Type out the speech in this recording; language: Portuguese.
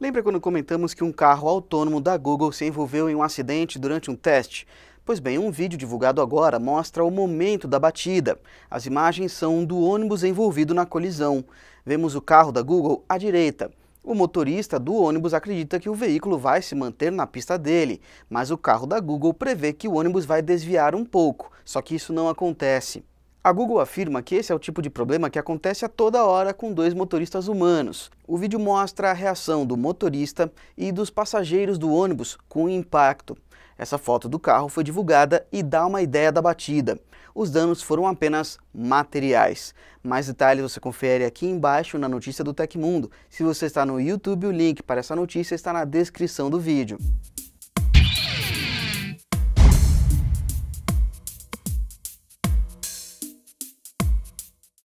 Lembra quando comentamos que um carro autônomo da Google se envolveu em um acidente durante um teste? Pois bem, um vídeo divulgado agora mostra o momento da batida. As imagens são do ônibus envolvido na colisão. Vemos o carro da Google à direita. O motorista do ônibus acredita que o veículo vai se manter na pista dele, mas o carro da Google prevê que o ônibus vai desviar um pouco, só que isso não acontece. A Google afirma que esse é o tipo de problema que acontece a toda hora com dois motoristas humanos. O vídeo mostra a reação do motorista e dos passageiros do ônibus com o impacto. Essa foto do carro foi divulgada e dá uma ideia da batida. Os danos foram apenas materiais. Mais detalhes você confere aqui embaixo na notícia do Tecmundo. Se você está no YouTube, o link para essa notícia está na descrição do vídeo.